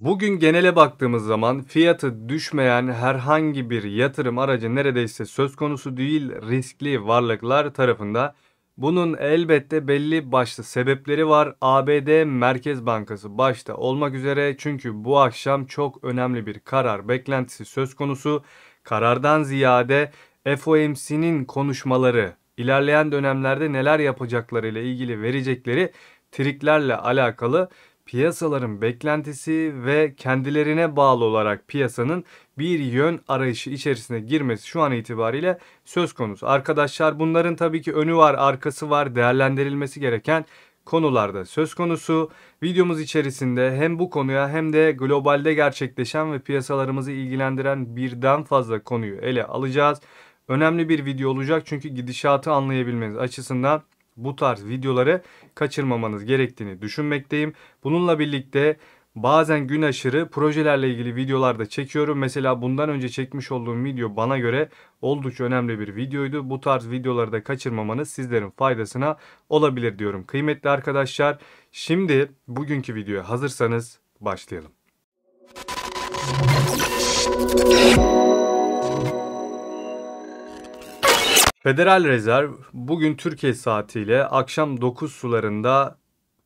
Bugün genele baktığımız zaman fiyatı düşmeyen herhangi bir yatırım aracı neredeyse söz konusu değil riskli varlıklar tarafında. Bunun elbette belli başlı sebepleri var. ABD Merkez Bankası başta olmak üzere çünkü bu akşam çok önemli bir karar beklentisi söz konusu. Karardan ziyade FOMC'nin konuşmaları, ilerleyen dönemlerde neler yapacakları ile ilgili verecekleri triklerle alakalı piyasaların beklentisi ve kendilerine bağlı olarak piyasanın bir yön arayışı içerisine girmesi şu an itibariyle söz konusu. Arkadaşlar bunların tabii ki önü var, arkası var, değerlendirilmesi gereken konularda söz konusu. Videomuz içerisinde hem bu konuya hem de globalde gerçekleşen ve piyasalarımızı ilgilendiren birden fazla konuyu ele alacağız. Önemli bir video olacak çünkü gidişatı anlayabilmeniz açısından bu tarz videoları kaçırmamanız gerektiğini düşünmekteyim. Bununla birlikte bazen gün aşırı projelerle ilgili videolar da çekiyorum. Mesela bundan önce çekmiş olduğum video bana göre oldukça önemli bir videoydu. Bu tarz videoları da kaçırmamanız sizlerin faydasına olabilir diyorum. Kıymetli arkadaşlar şimdi bugünkü videoya hazırsanız başlayalım. Federal Rezerv bugün Türkiye saatiyle akşam 9 sularında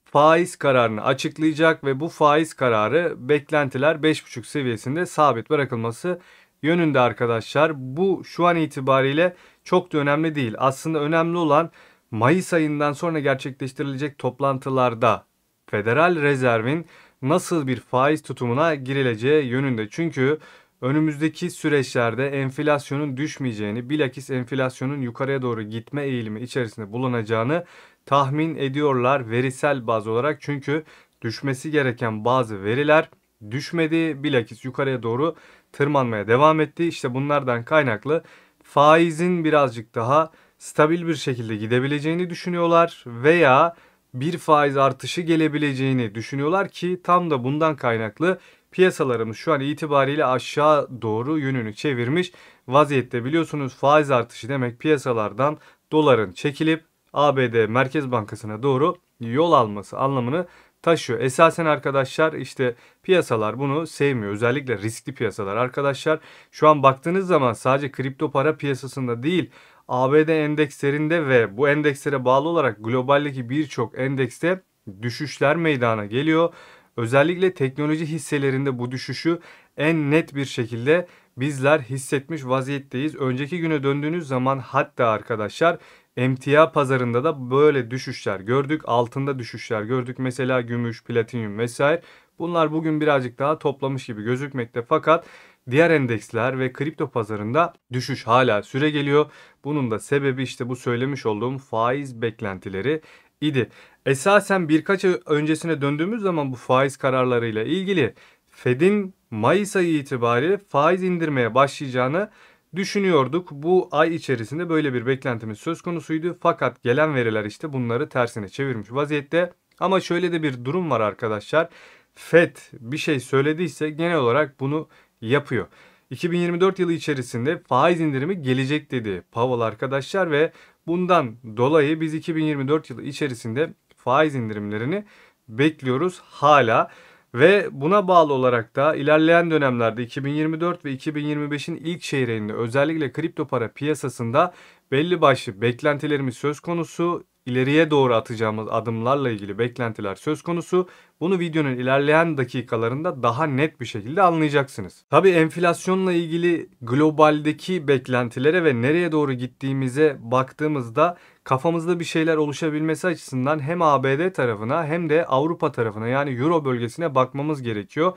faiz kararını açıklayacak ve bu faiz kararı beklentiler 5,5 seviyesinde sabit bırakılması yönünde arkadaşlar. Bu şu an itibariyle çok da önemli değil. Aslında önemli olan Mayıs ayından sonra gerçekleştirilecek toplantılarda Federal Rezerv'in nasıl bir faiz tutumuna girileceği yönünde. Çünkü önümüzdeki süreçlerde enflasyonun düşmeyeceğini, bilakis enflasyonun yukarıya doğru gitme eğilimi içerisinde bulunacağını tahmin ediyorlar verisel baz olarak. Çünkü düşmesi gereken bazı veriler düşmedi, bilakis yukarıya doğru tırmanmaya devam etti. İşte bunlardan kaynaklı faizin birazcık daha stabil bir şekilde gidebileceğini düşünüyorlar veya bir faiz artışı gelebileceğini düşünüyorlar ki tam da bundan kaynaklı piyasalarımız şu an itibariyle aşağı doğru yönünü çevirmiş vaziyette biliyorsunuz faiz artışı demek piyasalardan doların çekilip ABD Merkez Bankası'na doğru yol alması anlamını taşıyor. Esasen arkadaşlar işte piyasalar bunu sevmiyor. Özellikle riskli piyasalar arkadaşlar. Şu an baktığınız zaman sadece kripto para piyasasında değil ABD endekslerinde ve bu endekslere bağlı olarak globaldeki birçok endekste düşüşler meydana geliyor Özellikle teknoloji hisselerinde bu düşüşü en net bir şekilde bizler hissetmiş vaziyetteyiz. Önceki güne döndüğünüz zaman hatta arkadaşlar emtia pazarında da böyle düşüşler gördük. Altında düşüşler gördük. Mesela gümüş, platinyum vesaire. Bunlar bugün birazcık daha toplamış gibi gözükmekte fakat diğer endeksler ve kripto pazarında düşüş hala süre geliyor. Bunun da sebebi işte bu söylemiş olduğum faiz beklentileri idi. Esasen birkaç ay öncesine döndüğümüz zaman bu faiz kararlarıyla ilgili Fed'in Mayıs ayı itibariyle faiz indirmeye başlayacağını düşünüyorduk. Bu ay içerisinde böyle bir beklentimiz söz konusuydu. Fakat gelen veriler işte bunları tersine çevirmiş vaziyette. Ama şöyle de bir durum var arkadaşlar. FED bir şey söylediyse genel olarak bunu yapıyor. 2024 yılı içerisinde faiz indirimi gelecek dedi Powell arkadaşlar ve Bundan dolayı biz 2024 yılı içerisinde faiz indirimlerini bekliyoruz hala. Ve buna bağlı olarak da ilerleyen dönemlerde 2024 ve 2025'in ilk çeyreğinde özellikle kripto para piyasasında belli başlı beklentilerimiz söz konusu ileriye doğru atacağımız adımlarla ilgili beklentiler söz konusu. Bunu videonun ilerleyen dakikalarında daha net bir şekilde anlayacaksınız. Tabi enflasyonla ilgili globaldeki beklentilere ve nereye doğru gittiğimize baktığımızda kafamızda bir şeyler oluşabilmesi açısından hem ABD tarafına hem de Avrupa tarafına yani Euro bölgesine bakmamız gerekiyor.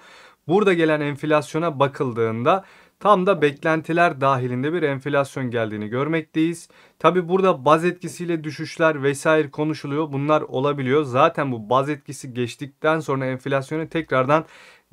Burada gelen enflasyona bakıldığında tam da beklentiler dahilinde bir enflasyon geldiğini görmekteyiz. Tabi burada baz etkisiyle düşüşler vesaire konuşuluyor. Bunlar olabiliyor. Zaten bu baz etkisi geçtikten sonra enflasyonu tekrardan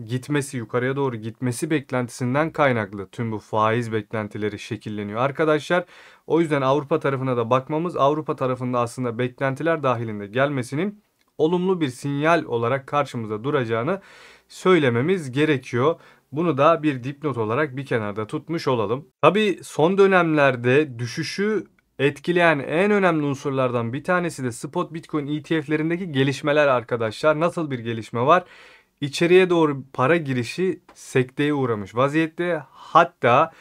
gitmesi yukarıya doğru gitmesi beklentisinden kaynaklı tüm bu faiz beklentileri şekilleniyor arkadaşlar. O yüzden Avrupa tarafına da bakmamız Avrupa tarafında aslında beklentiler dahilinde gelmesinin olumlu bir sinyal olarak karşımıza duracağını söylememiz gerekiyor. Bunu da bir dipnot olarak bir kenarda tutmuş olalım. Tabi son dönemlerde düşüşü etkileyen en önemli unsurlardan bir tanesi de spot bitcoin ETF'lerindeki gelişmeler arkadaşlar. Nasıl bir gelişme var? İçeriye doğru para girişi sekteye uğramış vaziyette. Hatta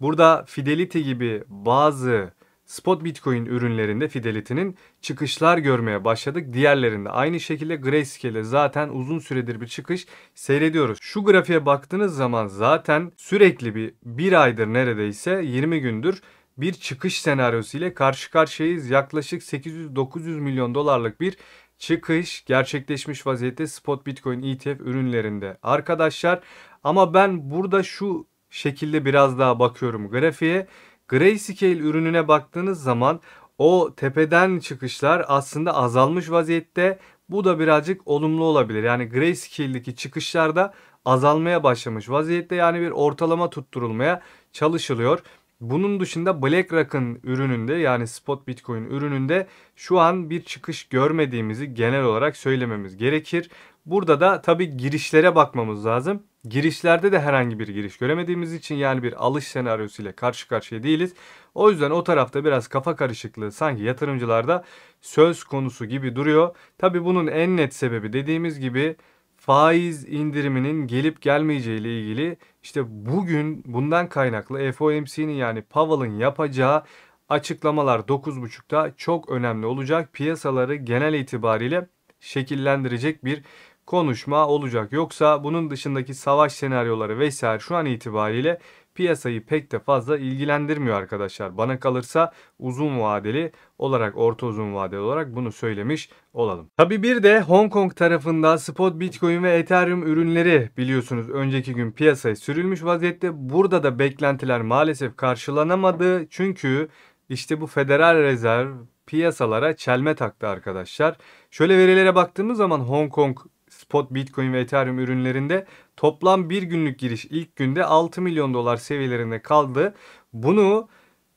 burada Fidelity gibi bazı spot Bitcoin ürünlerinde Fidelity'nin çıkışlar görmeye başladık. Diğerlerinde aynı şekilde Grayscale'de zaten uzun süredir bir çıkış seyrediyoruz. Şu grafiğe baktığınız zaman zaten sürekli bir bir aydır neredeyse 20 gündür bir çıkış senaryosu ile karşı karşıyayız. Yaklaşık 800-900 milyon dolarlık bir çıkış gerçekleşmiş vaziyette spot Bitcoin ETF ürünlerinde arkadaşlar. Ama ben burada şu şekilde biraz daha bakıyorum grafiğe. Grayscale ürününe baktığınız zaman o tepeden çıkışlar aslında azalmış vaziyette. Bu da birazcık olumlu olabilir. Yani grayscale'deki da azalmaya başlamış vaziyette yani bir ortalama tutturulmaya çalışılıyor. Bunun dışında BlackRock'ın ürününde yani spot Bitcoin ürününde şu an bir çıkış görmediğimizi genel olarak söylememiz gerekir. Burada da tabi girişlere bakmamız lazım. Girişlerde de herhangi bir giriş göremediğimiz için yani bir alış senaryosu ile karşı karşıya değiliz. O yüzden o tarafta biraz kafa karışıklığı sanki yatırımcılarda söz konusu gibi duruyor. Tabi bunun en net sebebi dediğimiz gibi faiz indiriminin gelip gelmeyeceği ile ilgili işte bugün bundan kaynaklı FOMC'nin yani Powell'ın yapacağı açıklamalar 9.30'da çok önemli olacak. Piyasaları genel itibariyle şekillendirecek bir konuşma olacak. Yoksa bunun dışındaki savaş senaryoları vesaire şu an itibariyle piyasayı pek de fazla ilgilendirmiyor arkadaşlar. Bana kalırsa uzun vadeli olarak orta uzun vadeli olarak bunu söylemiş olalım. Tabi bir de Hong Kong tarafında spot Bitcoin ve Ethereum ürünleri biliyorsunuz önceki gün piyasaya sürülmüş vaziyette. Burada da beklentiler maalesef karşılanamadı. Çünkü işte bu Federal Rezerv piyasalara çelme taktı arkadaşlar. Şöyle verilere baktığımız zaman Hong Kong spot Bitcoin ve Ethereum ürünlerinde Toplam bir günlük giriş ilk günde 6 milyon dolar seviyelerinde kaldı. Bunu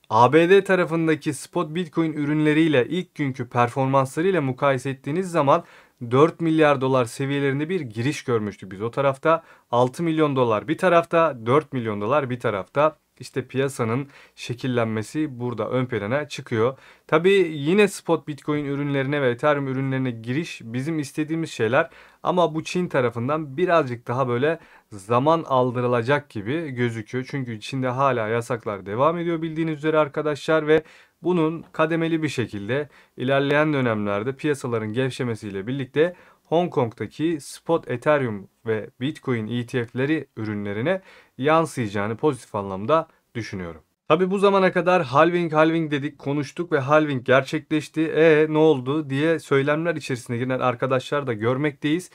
ABD tarafındaki spot bitcoin ürünleriyle ilk günkü performanslarıyla mukayese ettiğiniz zaman 4 milyar dolar seviyelerinde bir giriş görmüştük biz o tarafta. 6 milyon dolar bir tarafta, 4 milyon dolar bir tarafta. İşte piyasanın şekillenmesi burada ön plana çıkıyor. Tabii yine spot bitcoin ürünlerine ve ethereum ürünlerine giriş bizim istediğimiz şeyler ama bu Çin tarafından birazcık daha böyle zaman aldırılacak gibi gözüküyor. Çünkü Çin'de hala yasaklar devam ediyor bildiğiniz üzere arkadaşlar ve bunun kademeli bir şekilde ilerleyen dönemlerde piyasaların gevşemesiyle birlikte Hong Kong'daki spot Ethereum ve Bitcoin ETF'leri ürünlerine yansıyacağını pozitif anlamda düşünüyorum. Tabi bu zamana kadar halving halving dedik konuştuk ve halving gerçekleşti. E ne oldu diye söylemler içerisinde giren arkadaşlar da görmekteyiz.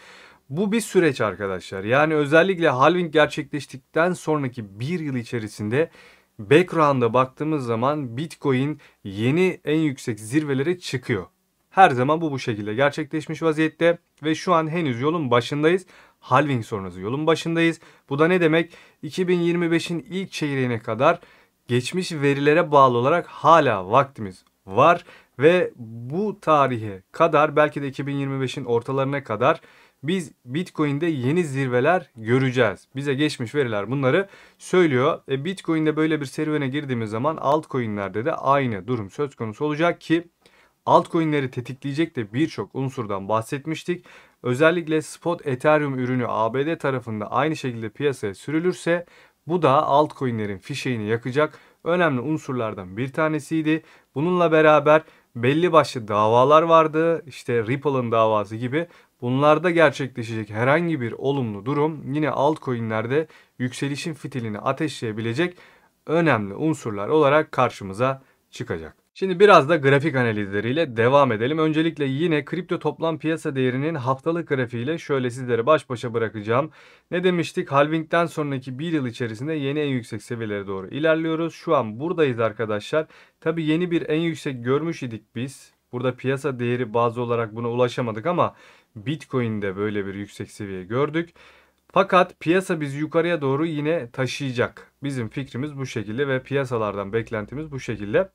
Bu bir süreç arkadaşlar. Yani özellikle halving gerçekleştikten sonraki bir yıl içerisinde background'a baktığımız zaman Bitcoin yeni en yüksek zirvelere çıkıyor. Her zaman bu bu şekilde gerçekleşmiş vaziyette ve şu an henüz yolun başındayız. Halving sonrası yolun başındayız. Bu da ne demek? 2025'in ilk çeyreğine kadar geçmiş verilere bağlı olarak hala vaktimiz var ve bu tarihe kadar belki de 2025'in ortalarına kadar biz Bitcoin'de yeni zirveler göreceğiz. Bize geçmiş veriler bunları söylüyor. E Bitcoin'de böyle bir serüvene girdiğimiz zaman altcoin'lerde de aynı durum söz konusu olacak ki altcoin'leri tetikleyecek de birçok unsurdan bahsetmiştik. Özellikle spot Ethereum ürünü ABD tarafında aynı şekilde piyasaya sürülürse bu da altcoin'lerin fişeğini yakacak önemli unsurlardan bir tanesiydi. Bununla beraber belli başlı davalar vardı. İşte Ripple'ın davası gibi. Bunlarda gerçekleşecek herhangi bir olumlu durum yine altcoin'lerde yükselişin fitilini ateşleyebilecek önemli unsurlar olarak karşımıza çıkacak. Şimdi biraz da grafik analizleriyle devam edelim. Öncelikle yine kripto toplam piyasa değerinin haftalık grafiğiyle şöyle sizlere baş başa bırakacağım. Ne demiştik? Halving'den sonraki bir yıl içerisinde yeni en yüksek seviyelere doğru ilerliyoruz. Şu an buradayız arkadaşlar. Tabii yeni bir en yüksek görmüş idik biz. Burada piyasa değeri bazı olarak buna ulaşamadık ama Bitcoin'de böyle bir yüksek seviye gördük. Fakat piyasa bizi yukarıya doğru yine taşıyacak. Bizim fikrimiz bu şekilde ve piyasalardan beklentimiz bu şekilde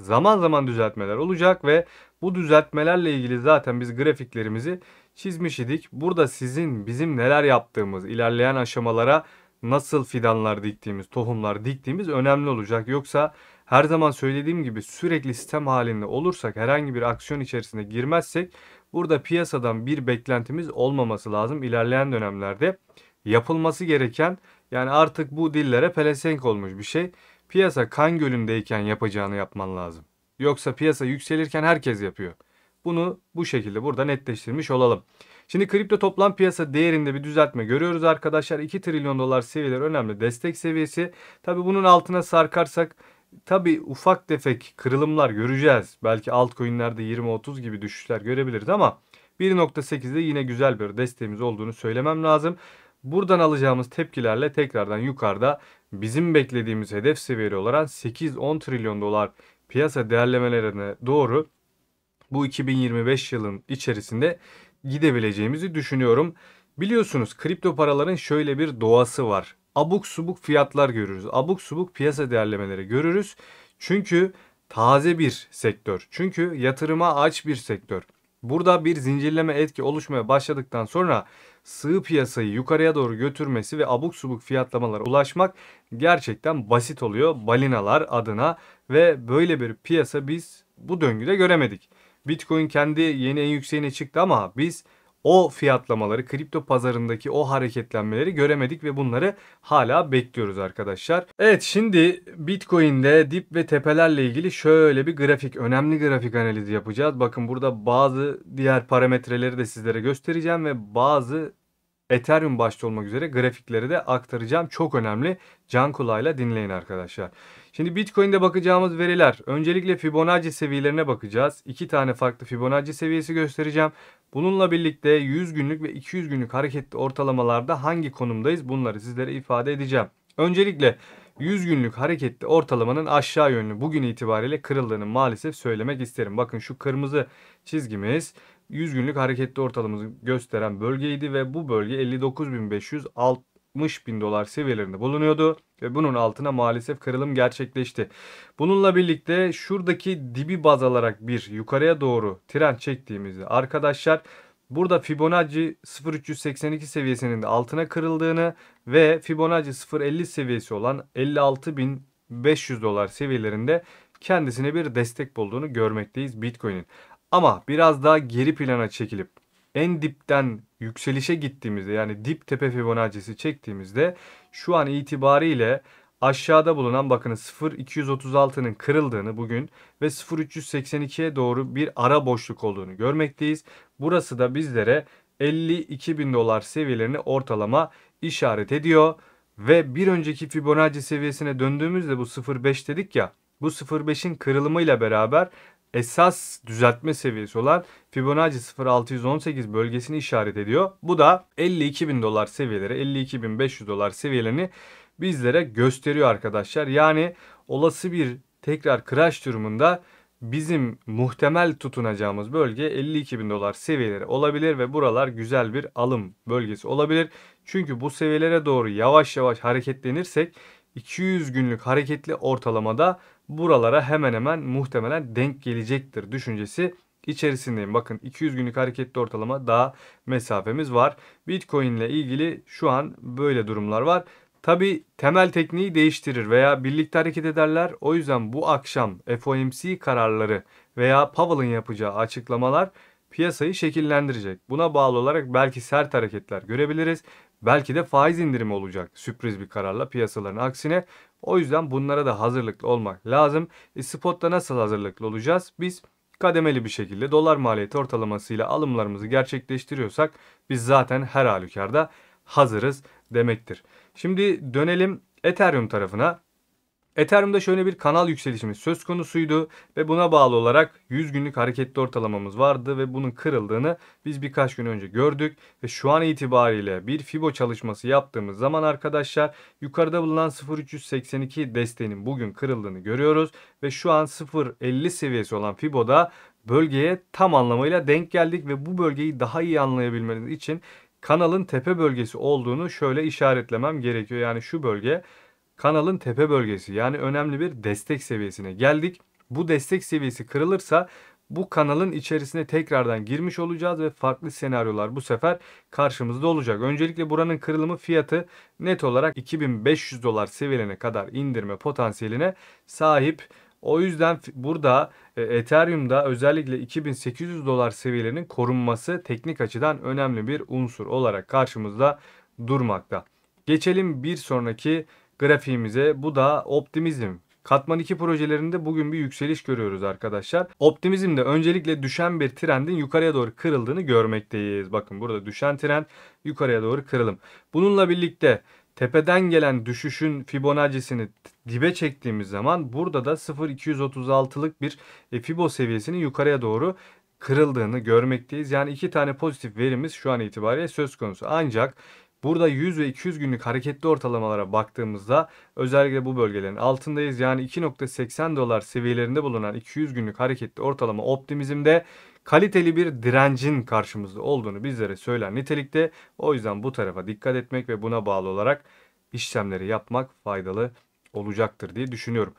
zaman zaman düzeltmeler olacak ve bu düzeltmelerle ilgili zaten biz grafiklerimizi çizmiş idik. Burada sizin bizim neler yaptığımız, ilerleyen aşamalara nasıl fidanlar diktiğimiz, tohumlar diktiğimiz önemli olacak. Yoksa her zaman söylediğim gibi sürekli sistem halinde olursak, herhangi bir aksiyon içerisine girmezsek burada piyasadan bir beklentimiz olmaması lazım. İlerleyen dönemlerde yapılması gereken yani artık bu dillere pelesenk olmuş bir şey. Piyasa kan gölündeyken yapacağını yapman lazım. Yoksa piyasa yükselirken herkes yapıyor. Bunu bu şekilde burada netleştirmiş olalım. Şimdi kripto toplam piyasa değerinde bir düzeltme görüyoruz arkadaşlar. 2 trilyon dolar seviyeler önemli destek seviyesi. Tabi bunun altına sarkarsak tabi ufak tefek kırılımlar göreceğiz. Belki altcoin'lerde 20-30 gibi düşüşler görebiliriz ama 1.8'de yine güzel bir desteğimiz olduğunu söylemem lazım. Buradan alacağımız tepkilerle tekrardan yukarıda bizim beklediğimiz hedef seviyeli olan 8-10 trilyon dolar piyasa değerlemelerine doğru bu 2025 yılın içerisinde gidebileceğimizi düşünüyorum. Biliyorsunuz kripto paraların şöyle bir doğası var. Abuk subuk fiyatlar görürüz. Abuk subuk piyasa değerlemeleri görürüz. Çünkü taze bir sektör. Çünkü yatırıma aç bir sektör. Burada bir zincirleme etki oluşmaya başladıktan sonra sığ piyasayı yukarıya doğru götürmesi ve abuk subuk fiyatlamalara ulaşmak gerçekten basit oluyor balinalar adına ve böyle bir piyasa biz bu döngüde göremedik. Bitcoin kendi yeni en yükseğine çıktı ama biz o fiyatlamaları, kripto pazarındaki o hareketlenmeleri göremedik ve bunları hala bekliyoruz arkadaşlar. Evet şimdi Bitcoin'de dip ve tepelerle ilgili şöyle bir grafik, önemli grafik analizi yapacağız. Bakın burada bazı diğer parametreleri de sizlere göstereceğim ve bazı Ethereum başta olmak üzere grafikleri de aktaracağım. Çok önemli. Can kulağıyla dinleyin arkadaşlar. Şimdi Bitcoin'de bakacağımız veriler. Öncelikle Fibonacci seviyelerine bakacağız. İki tane farklı Fibonacci seviyesi göstereceğim. Bununla birlikte 100 günlük ve 200 günlük hareketli ortalamalarda hangi konumdayız bunları sizlere ifade edeceğim. Öncelikle 100 günlük hareketli ortalamanın aşağı yönlü bugün itibariyle kırıldığını maalesef söylemek isterim. Bakın şu kırmızı çizgimiz 100 günlük hareketli ortalamamızı gösteren bölgeydi ve bu bölge 59.500 bin dolar seviyelerinde bulunuyordu ve bunun altına maalesef kırılım gerçekleşti. Bununla birlikte şuradaki dibi baz alarak bir yukarıya doğru tren çektiğimizde arkadaşlar Burada Fibonacci 0382 seviyesinin de altına kırıldığını ve Fibonacci 050 seviyesi olan 56.500 dolar seviyelerinde kendisine bir destek bulduğunu görmekteyiz Bitcoin'in. Ama biraz daha geri plana çekilip en dipten yükselişe gittiğimizde yani dip tepe Fibonacci'si çektiğimizde şu an itibariyle aşağıda bulunan bakınız 0236'nın kırıldığını bugün ve 0382'ye doğru bir ara boşluk olduğunu görmekteyiz. Burası da bizlere 52.000 dolar seviyelerini ortalama işaret ediyor. Ve bir önceki Fibonacci seviyesine döndüğümüzde bu 0.5 dedik ya bu 0.5'in kırılımıyla beraber esas düzeltme seviyesi olan Fibonacci 0618 bölgesini işaret ediyor. Bu da 52 bin dolar seviyeleri 52.500 dolar seviyelerini bizlere gösteriyor arkadaşlar. Yani olası bir tekrar crash durumunda bizim muhtemel tutunacağımız bölge 52 bin dolar seviyeleri olabilir ve buralar güzel bir alım bölgesi olabilir. Çünkü bu seviyelere doğru yavaş yavaş hareketlenirsek 200 günlük hareketli ortalamada buralara hemen hemen muhtemelen denk gelecektir düşüncesi içerisindeyim. Bakın 200 günlük hareketli ortalama daha mesafemiz var. Bitcoin ile ilgili şu an böyle durumlar var. Tabi temel tekniği değiştirir veya birlikte hareket ederler. O yüzden bu akşam FOMC kararları veya Powell'ın yapacağı açıklamalar piyasayı şekillendirecek. Buna bağlı olarak belki sert hareketler görebiliriz. Belki de faiz indirimi olacak sürpriz bir kararla piyasaların aksine. O yüzden bunlara da hazırlıklı olmak lazım. E, spot'ta nasıl hazırlıklı olacağız? Biz kademeli bir şekilde dolar maliyeti ortalamasıyla alımlarımızı gerçekleştiriyorsak biz zaten her halükarda hazırız demektir. Şimdi dönelim Ethereum tarafına. Ethereum'da şöyle bir kanal yükselişimiz söz konusuydu ve buna bağlı olarak 100 günlük hareketli ortalamamız vardı ve bunun kırıldığını biz birkaç gün önce gördük ve şu an itibariyle bir Fibo çalışması yaptığımız zaman arkadaşlar yukarıda bulunan 0382 desteğinin bugün kırıldığını görüyoruz ve şu an 0.50 seviyesi olan Fibo'da bölgeye tam anlamıyla denk geldik ve bu bölgeyi daha iyi anlayabilmeniz için kanalın tepe bölgesi olduğunu şöyle işaretlemem gerekiyor. Yani şu bölge kanalın tepe bölgesi yani önemli bir destek seviyesine geldik. Bu destek seviyesi kırılırsa bu kanalın içerisine tekrardan girmiş olacağız ve farklı senaryolar bu sefer karşımızda olacak. Öncelikle buranın kırılımı fiyatı net olarak 2500 dolar seviyelerine kadar indirme potansiyeline sahip. O yüzden burada e, Ethereum'da özellikle 2800 dolar seviyelerinin korunması teknik açıdan önemli bir unsur olarak karşımızda durmakta. Geçelim bir sonraki grafiğimize. Bu da optimizm. Katman 2 projelerinde bugün bir yükseliş görüyoruz arkadaşlar. Optimizmde öncelikle düşen bir trendin yukarıya doğru kırıldığını görmekteyiz. Bakın burada düşen trend yukarıya doğru kırılım. Bununla birlikte tepeden gelen düşüşün Fibonacci'sini dibe çektiğimiz zaman burada da 0.236'lık bir e, Fibo seviyesinin yukarıya doğru kırıldığını görmekteyiz. Yani iki tane pozitif verimiz şu an itibariyle söz konusu. Ancak Burada 100 ve 200 günlük hareketli ortalamalara baktığımızda özellikle bu bölgelerin altındayız. Yani 2.80 dolar seviyelerinde bulunan 200 günlük hareketli ortalama optimizmde kaliteli bir direncin karşımızda olduğunu bizlere söyler nitelikte. O yüzden bu tarafa dikkat etmek ve buna bağlı olarak işlemleri yapmak faydalı olacaktır diye düşünüyorum.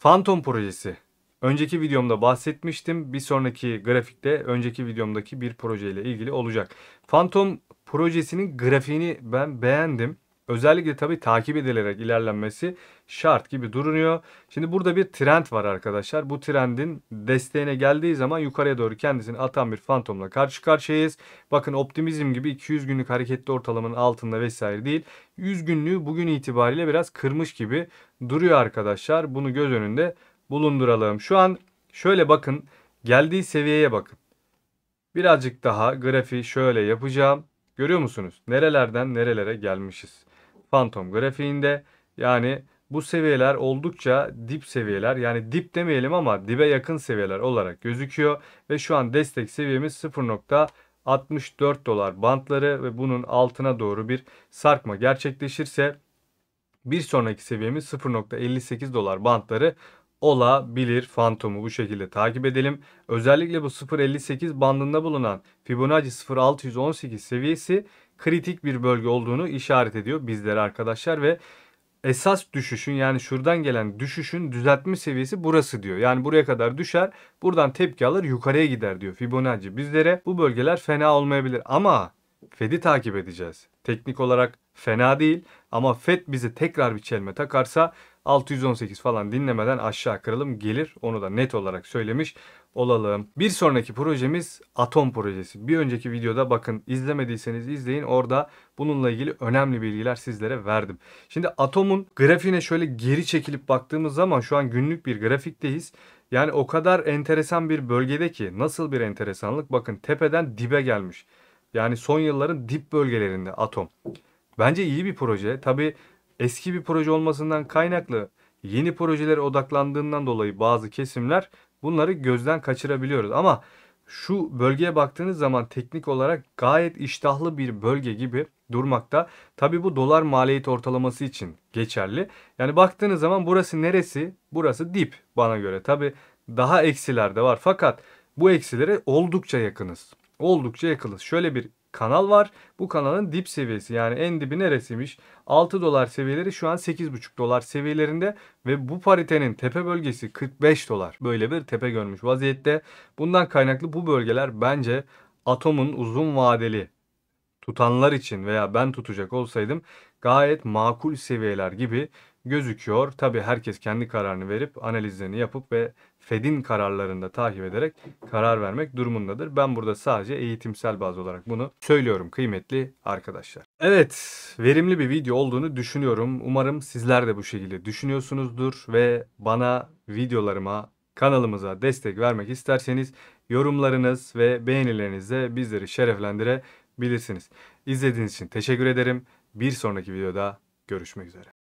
Phantom projesi. Önceki videomda bahsetmiştim. Bir sonraki grafikte önceki videomdaki bir projeyle ilgili olacak. Phantom projesinin grafiğini ben beğendim. Özellikle tabii takip edilerek ilerlenmesi şart gibi duruyor. Şimdi burada bir trend var arkadaşlar. Bu trendin desteğine geldiği zaman yukarıya doğru kendisini atan bir fantomla karşı karşıyayız. Bakın optimizm gibi 200 günlük hareketli ortalamanın altında vesaire değil. 100 günlüğü bugün itibariyle biraz kırmış gibi duruyor arkadaşlar. Bunu göz önünde bulunduralım. Şu an şöyle bakın geldiği seviyeye bakın. Birazcık daha grafiği şöyle yapacağım. Görüyor musunuz? Nerelerden nerelere gelmişiz. Phantom grafiğinde. Yani bu seviyeler oldukça dip seviyeler yani dip demeyelim ama dibe yakın seviyeler olarak gözüküyor. Ve şu an destek seviyemiz 0.64 dolar bantları ve bunun altına doğru bir sarkma gerçekleşirse bir sonraki seviyemiz 0.58 dolar bantları olabilir. Fantomu bu şekilde takip edelim. Özellikle bu 0.58 bandında bulunan Fibonacci 0.618 seviyesi kritik bir bölge olduğunu işaret ediyor bizlere arkadaşlar ve esas düşüşün yani şuradan gelen düşüşün düzeltme seviyesi burası diyor. Yani buraya kadar düşer buradan tepki alır yukarıya gider diyor Fibonacci bizlere. Bu bölgeler fena olmayabilir ama Fed'i takip edeceğiz. Teknik olarak fena değil ama Fed bize tekrar bir çelme takarsa 618 falan dinlemeden aşağı kırılım gelir. Onu da net olarak söylemiş olalım. Bir sonraki projemiz atom projesi. Bir önceki videoda bakın izlemediyseniz izleyin orada bununla ilgili önemli bilgiler sizlere verdim. Şimdi atomun grafiğine şöyle geri çekilip baktığımız zaman şu an günlük bir grafikteyiz. Yani o kadar enteresan bir bölgede ki nasıl bir enteresanlık bakın tepeden dibe gelmiş. Yani son yılların dip bölgelerinde atom. Bence iyi bir proje. Tabi eski bir proje olmasından kaynaklı yeni projelere odaklandığından dolayı bazı kesimler Bunları gözden kaçırabiliyoruz ama şu bölgeye baktığınız zaman teknik olarak gayet iştahlı bir bölge gibi durmakta. Tabi bu dolar maliyet ortalaması için geçerli. Yani baktığınız zaman burası neresi? Burası dip bana göre. Tabi daha eksiler de var fakat bu eksilere oldukça yakınız. Oldukça yakınız. Şöyle bir kanal var. Bu kanalın dip seviyesi yani en dibi neresiymiş? 6 dolar seviyeleri şu an 8,5 dolar seviyelerinde ve bu paritenin tepe bölgesi 45 dolar. Böyle bir tepe görmüş vaziyette. Bundan kaynaklı bu bölgeler bence atomun uzun vadeli tutanlar için veya ben tutacak olsaydım gayet makul seviyeler gibi gözüküyor. Tabi herkes kendi kararını verip analizlerini yapıp ve Fed'in kararlarını da takip ederek karar vermek durumundadır. Ben burada sadece eğitimsel baz olarak bunu söylüyorum kıymetli arkadaşlar. Evet verimli bir video olduğunu düşünüyorum. Umarım sizler de bu şekilde düşünüyorsunuzdur ve bana videolarıma kanalımıza destek vermek isterseniz yorumlarınız ve beğenilerinizle bizleri şereflendirebilirsiniz. İzlediğiniz için teşekkür ederim. Bir sonraki videoda görüşmek üzere.